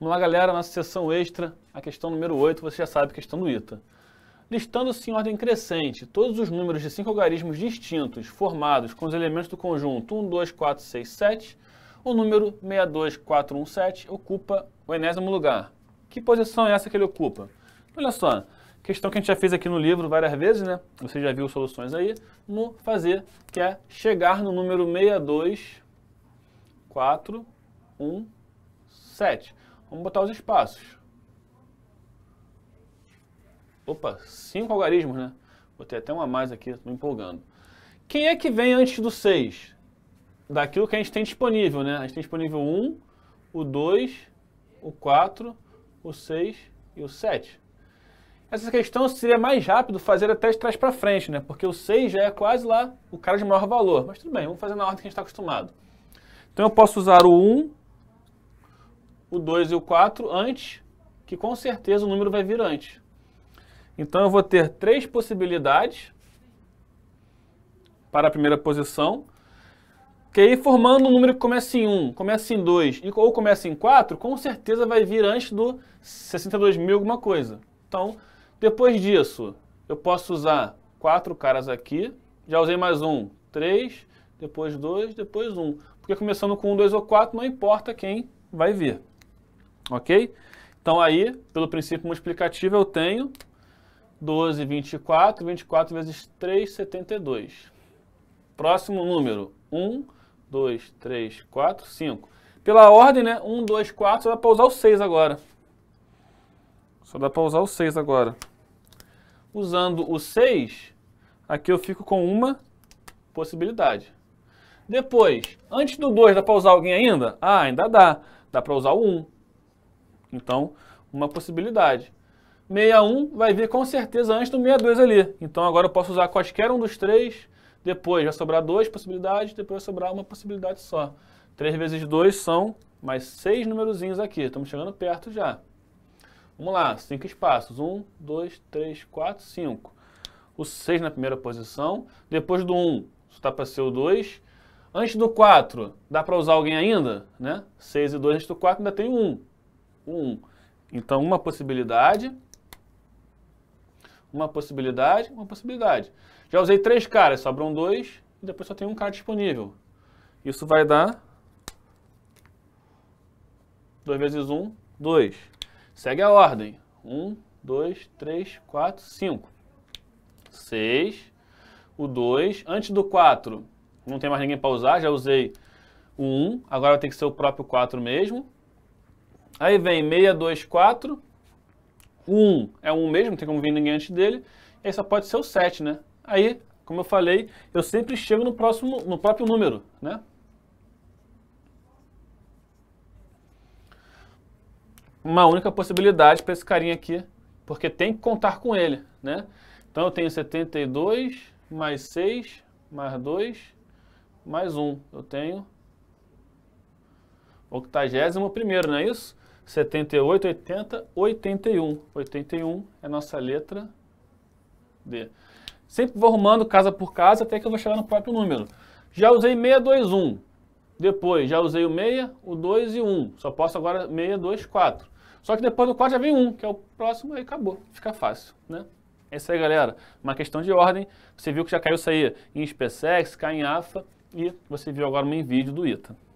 Vamos lá, galera, nossa sessão extra, a questão número 8, você já sabe, questão do ITA. Listando-se em ordem crescente todos os números de cinco algarismos distintos formados com os elementos do conjunto 1, 2, 4, 6, 7, o número 62417 ocupa o enésimo lugar. Que posição é essa que ele ocupa? Olha só, questão que a gente já fez aqui no livro várias vezes, né? Você já viu soluções aí, no fazer, que é chegar no número 62417. Vamos botar os espaços. Opa, cinco algarismos, né? Botei até uma a mais aqui, estou me empolgando. Quem é que vem antes do 6? Daquilo que a gente tem disponível, né? A gente tem disponível o 1, o 2, o 4, o 6 e o 7. Essa questão seria mais rápido fazer até de trás para frente, né? Porque o 6 já é quase lá o cara de maior valor. Mas tudo bem, vamos fazer na ordem que a gente está acostumado. Então eu posso usar o 1, o 2 e o 4 antes, que com certeza o número vai vir antes. Então eu vou ter três possibilidades para a primeira posição, que aí formando um número que começa em 1, começa em 2 ou começa em 4, com certeza vai vir antes do 62 mil alguma coisa. Então, depois disso, eu posso usar quatro caras aqui, já usei mais um, 3, depois 2, depois 1. Um. Porque começando com 1, um, 2 ou 4, não importa quem vai vir. Ok? Então aí, pelo princípio multiplicativo, eu tenho 12, 24, 24 vezes 3, 72. Próximo número, 1, 2, 3, 4, 5. Pela ordem, né, 1, 2, 4, só dá para usar o 6 agora. Só dá para usar o 6 agora. Usando o 6, aqui eu fico com uma possibilidade. Depois, antes do 2 dá para usar alguém ainda? Ah, ainda dá. Dá para usar o 1, então, uma possibilidade. 61 vai vir com certeza antes do 62 ali. Então agora eu posso usar qualquer um dos três, depois vai sobrar duas possibilidades, depois vai sobrar uma possibilidade só. 3 vezes 2 são mais seis numerozinhos aqui, estamos chegando perto já. Vamos lá, cinco espaços. 1, 2, 3, 4, 5. O 6 na primeira posição. Depois do 1, um, está para ser o 2. Antes do 4, dá para usar alguém ainda? Né? e 2 antes do 4 ainda tem 1. Um. 1. Então, uma possibilidade, uma possibilidade, uma possibilidade. Já usei três caras, sobram dois e depois só tem um cara disponível. Isso vai dar 2 vezes 1, 2. Segue a ordem. 1, 2, 3, 4, 5. 6. O 2. Antes do 4, não tem mais ninguém para usar, já usei o 1. Agora tem que ser o próprio 4 mesmo. Aí vem 624, 1 é 1 mesmo, tem como vir ninguém antes dele, e aí só pode ser o 7, né? Aí, como eu falei, eu sempre chego no, próximo, no próprio número, né? Uma única possibilidade para esse carinha aqui, porque tem que contar com ele, né? Então eu tenho 72 mais 6 mais 2 mais 1. Eu tenho octagésimo primeiro, não é isso? 78, 80, 81. 81 é nossa letra D. Sempre vou arrumando casa por casa até que eu vou chegar no próprio número. Já usei 621. Depois já usei o 6, o 2 e o 1. Só posso agora 6, 2, 4. Só que depois do 4 já vem 1, que é o próximo, aí acabou. Fica fácil, né? É isso aí, galera. Uma questão de ordem. Você viu que já caiu isso aí em SpaceX, cai em AFA e você viu agora um vídeo do ITA.